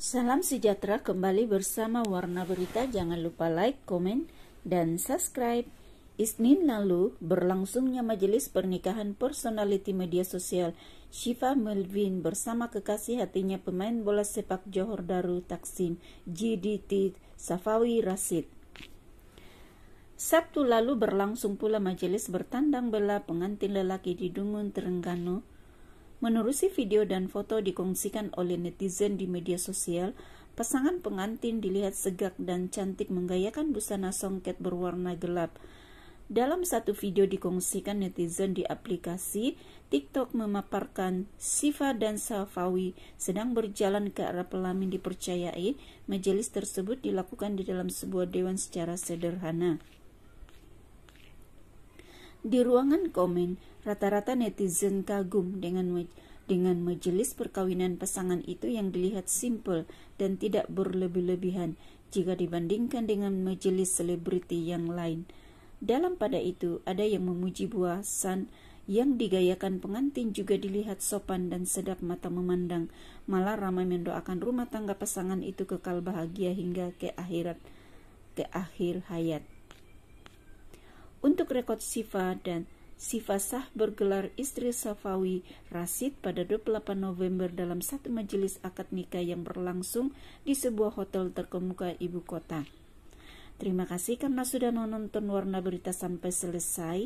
Salam sejahtera kembali bersama Warna Berita. Jangan lupa like, komen, dan subscribe. Isnin lalu berlangsungnya majelis pernikahan personality media sosial Syifa Melvin bersama kekasih hatinya pemain bola sepak Johor Darul Taksim GDT Safawi Rasid. Sabtu lalu berlangsung pula majelis bertandang bela pengantin lelaki di Dungun Terengganu Menurusi video dan foto dikongsikan oleh netizen di media sosial, pasangan pengantin dilihat segak dan cantik menggayakan busana songket berwarna gelap. Dalam satu video dikongsikan netizen di aplikasi, TikTok memaparkan Siva dan Safawi sedang berjalan ke arah pelamin dipercayai. Majelis tersebut dilakukan di dalam sebuah dewan secara sederhana. Di ruangan komen, rata-rata netizen kagum dengan dengan majelis perkawinan pasangan itu yang dilihat simpel dan tidak berlebih-lebihan jika dibandingkan dengan majelis selebriti yang lain. Dalam pada itu, ada yang memuji buah san yang digayakan pengantin juga dilihat sopan dan sedap mata memandang. Malah ramai mendoakan rumah tangga pasangan itu kekal bahagia hingga ke akhirat, ke akhir hayat. Untuk rekod Sifa dan Sifa Sah bergelar istri Safawi Rasid pada 28 November dalam satu majelis akad nikah yang berlangsung di sebuah hotel terkemuka ibu kota. Terima kasih karena sudah menonton warna berita sampai selesai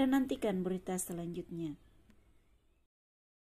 dan nantikan berita selanjutnya.